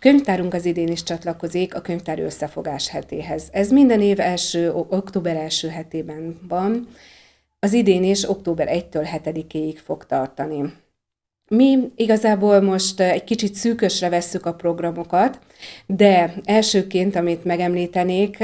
Könyvtárunk az idén is csatlakozik a könyvtár összefogás hetéhez. Ez minden év első, október első hetében van. Az idén is október 1-től 7-ig fog tartani mi igazából most eh, egy kicsit szűkösre vesszük a programokat, de elsőként, amit megemlítenék,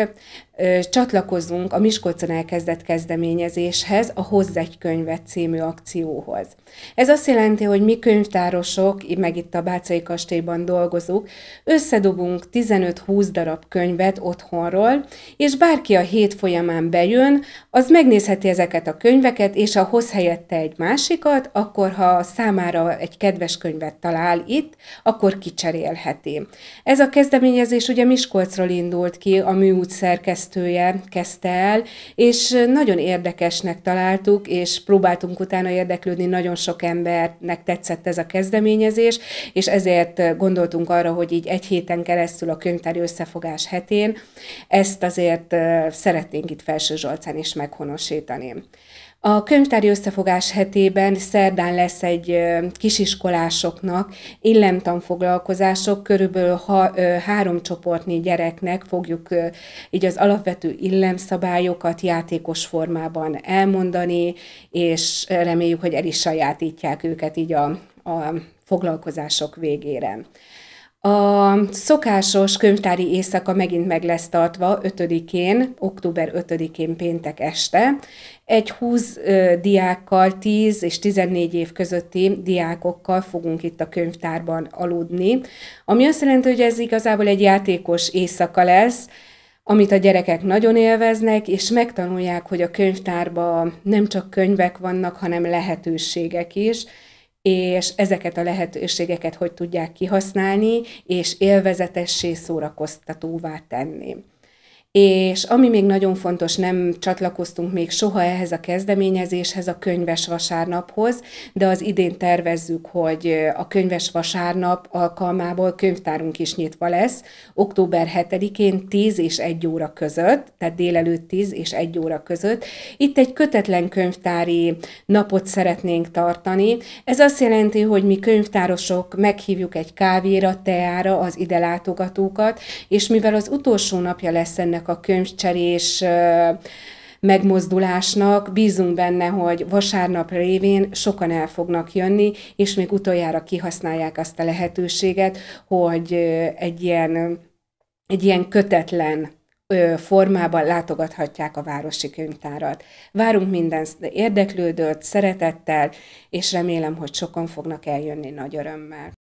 eh, csatlakozunk a Miskolcon elkezdett kezdeményezéshez, a Hozz egy könyvet című akcióhoz. Ez azt jelenti, hogy mi könyvtárosok, meg itt a Bácai Kastélyban dolgozunk, összedobunk 15-20 darab könyvet otthonról, és bárki a hét folyamán bejön, az megnézheti ezeket a könyveket, és ha hoz helyette egy másikat, akkor ha számára egy kedves könyvet talál itt, akkor kicserélheti. Ez a kezdeményezés ugye Miskolcról indult ki, a műút szerkesztője kezdte el, és nagyon érdekesnek találtuk, és próbáltunk utána érdeklődni, nagyon sok embernek tetszett ez a kezdeményezés, és ezért gondoltunk arra, hogy így egy héten keresztül a könyvtári összefogás hetén ezt azért szeretnénk itt Felső Zsolcán is meghonosítani. A könyvtári összefogás hetében szerdán lesz egy kisiskolásoknak illemtanfoglalkozások, körülbelül ha, három csoportnyi gyereknek fogjuk így az alapvető illemszabályokat játékos formában elmondani, és reméljük, hogy el is sajátítják őket így a, a foglalkozások végére. A szokásos könyvtári éjszaka megint meg lesz tartva 5-én, október 5-én péntek este. Egy 20 diákkal, 10 és 14 év közötti diákokkal fogunk itt a könyvtárban aludni, ami azt jelenti, hogy ez igazából egy játékos éjszaka lesz, amit a gyerekek nagyon élveznek, és megtanulják, hogy a könyvtárban nem csak könyvek vannak, hanem lehetőségek is, és ezeket a lehetőségeket hogy tudják kihasználni, és élvezetessé, szórakoztatóvá tenni. És ami még nagyon fontos, nem csatlakoztunk még soha ehhez a kezdeményezéshez, a könyves vasárnaphoz, de az idén tervezzük, hogy eh, a könyves vasárnap alkalmából könyvtárunk is nyitva lesz, október 7-én 10 és 1 óra között, tehát délelőtt 10 és 1 óra között. Itt egy kötetlen könyvtári napot szeretnénk tartani. Ez azt jelenti, hogy mi könyvtárosok meghívjuk egy kávéra, teára az ide látogatókat, és mivel az utolsó napja lesz ennek ennek a könyvcserés megmozdulásnak. Bízunk benne, hogy vasárnap révén sokan el fognak jönni, és még utoljára kihasználják azt a lehetőséget, hogy egy ilyen, egy ilyen kötetlen formában látogathatják a városi könyvtárat. Várunk minden érdeklődőt, szeretettel, és remélem, hogy sokan fognak eljönni nagy örömmel.